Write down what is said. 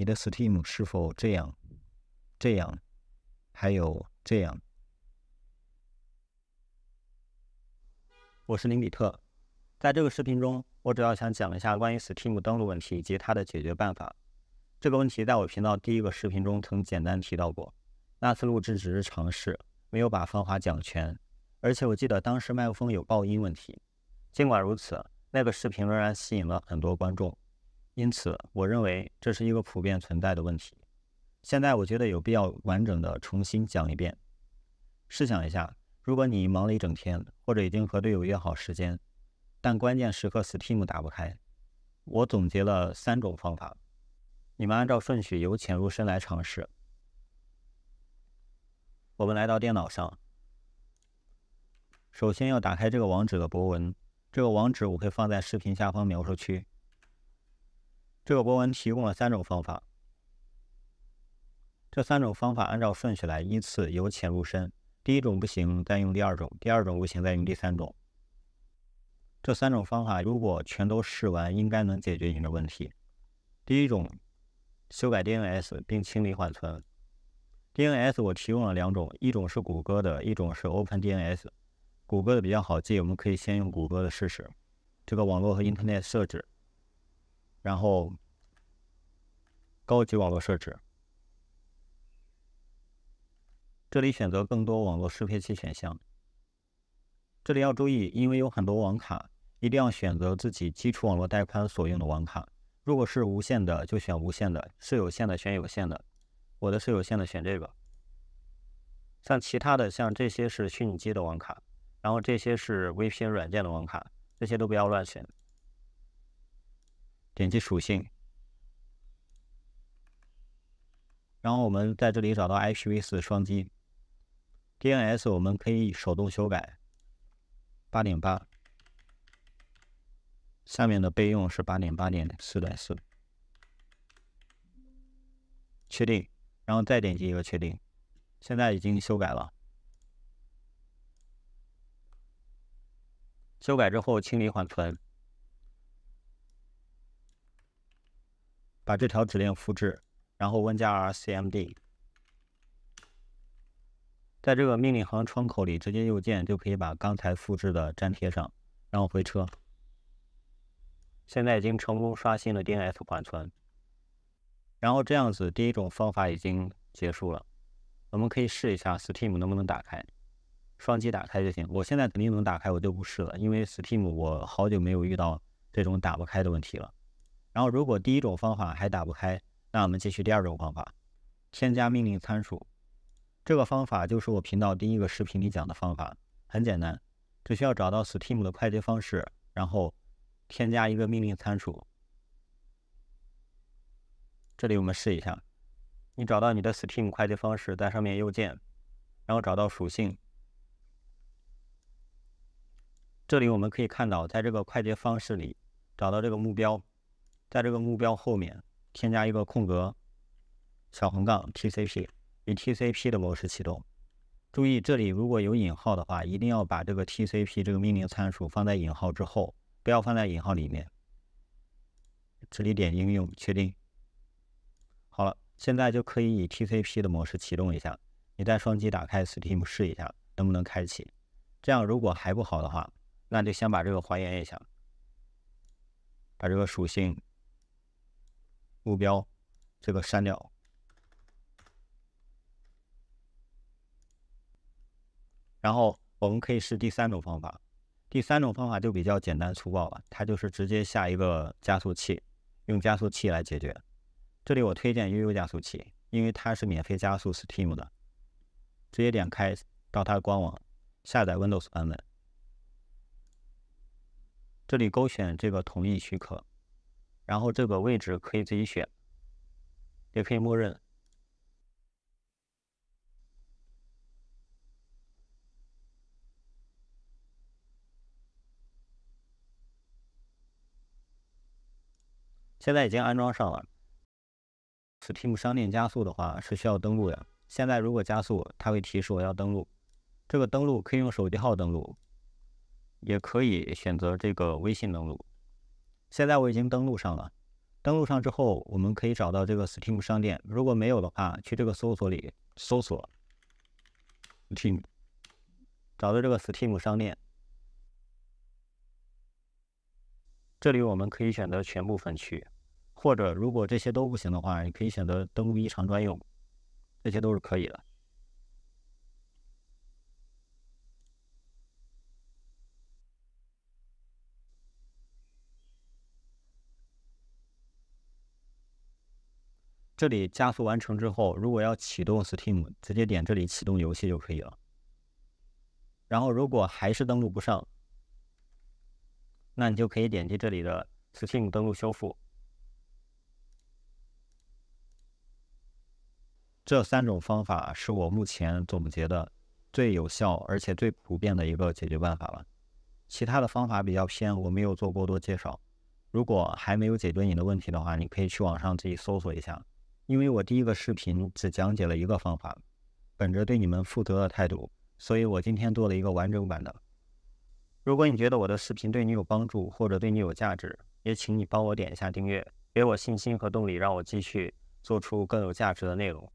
你的 Steam 是否这样、这样、还有这样？我是林比特，在这个视频中，我主要想讲一下关于 Steam 登录问题以及它的解决办法。这个问题在我频道第一个视频中曾简单提到过，那次录制只是尝试，没有把方法讲全，而且我记得当时麦克风有爆音问题。尽管如此，那个视频仍然吸引了很多观众。因此，我认为这是一个普遍存在的问题。现在我觉得有必要完整的重新讲一遍。试想一下，如果你忙了一整天，或者已经和队友约好时间，但关键时刻 Steam 打不开，我总结了三种方法，你们按照顺序由浅入深来尝试。我们来到电脑上，首先要打开这个网址的博文。这个网址我会放在视频下方描述区。这个博文提供了三种方法，这三种方法按照顺序来，依次由浅入深。第一种不行，再用第二种；第二种不行，再用第三种。这三种方法如果全都试完，应该能解决你的问题。第一种，修改 DNS 并清理缓存。DNS 我提供了两种，一种是谷歌的，一种是 OpenDNS。谷歌的比较好记，我们可以先用谷歌的试试。这个网络和 Internet 设置。然后高级网络设置，这里选择更多网络适配器选项。这里要注意，因为有很多网卡，一定要选择自己基础网络带宽所用的网卡。如果是无线的就选无线的，是有限的选有限的。我的是有限的，选这个。像其他的像这些是虚拟机的网卡，然后这些是 VPN 软件的网卡，这些都不要乱选。点击属性，然后我们在这里找到 IPv4，双击 DNS，我们可以手动修改八点八，下面的备用是八点八点四点四，确定，然后再点击一个确定，现在已经修改了。修改之后清理缓存。把这条指令复制，然后 Win 加 R CMD，在这个命令行窗口里直接右键就可以把刚才复制的粘贴上，然后回车。现在已经成功刷新了 DNS 缓存。然后这样子，第一种方法已经结束了。我们可以试一下 Steam 能不能打开，双击打开就行。我现在肯定能打开，我就不试了，因为 Steam 我好久没有遇到这种打不开的问题了。然后，如果第一种方法还打不开，那我们继续第二种方法，添加命令参数。这个方法就是我频道第一个视频里讲的方法，很简单，只需要找到 Steam 的快捷方式，然后添加一个命令参数。这里我们试一下，你找到你的 Steam 快捷方式，在上面右键，然后找到属性。这里我们可以看到，在这个快捷方式里，找到这个目标。在这个目标后面添加一个空格，小横杠 TCP，以 TCP 的模式启动。注意，这里如果有引号的话，一定要把这个 TCP 这个命令参数放在引号之后，不要放在引号里面。这里点应用，确定。好了，现在就可以以 TCP 的模式启动一下。你再双击打开 Steam 试一下，能不能开启？这样如果还不好的话，那就先把这个还原一下，把这个属性。目标，这个删掉。然后我们可以试第三种方法，第三种方法就比较简单粗暴了，它就是直接下一个加速器，用加速器来解决。这里我推荐 UU 加速器，因为它是免费加速 Steam 的。直接点开到它的官网，下载 Windows 版本。这里勾选这个同意许可。然后这个位置可以自己选，也可以默认。现在已经安装上了。Steam 商店加速的话是需要登录的。现在如果加速，它会提示我要登录。这个登录可以用手机号登录，也可以选择这个微信登录。现在我已经登录上了，登录上之后，我们可以找到这个 Steam 商店。如果没有的话，去这个搜索里搜索 Steam，找到这个 Steam 商店。这里我们可以选择全部分区，或者如果这些都不行的话，你可以选择登录异常专用，这些都是可以的。这里加速完成之后，如果要启动 Steam，直接点这里启动游戏就可以了。然后，如果还是登录不上，那你就可以点击这里的 Steam 登录修复。这三种方法是我目前总结的最有效而且最普遍的一个解决办法了。其他的方法比较偏，我没有做过多介绍。如果还没有解决你的问题的话，你可以去网上自己搜索一下。因为我第一个视频只讲解了一个方法，本着对你们负责的态度，所以我今天做了一个完整版的。如果你觉得我的视频对你有帮助或者对你有价值，也请你帮我点一下订阅，给我信心和动力，让我继续做出更有价值的内容。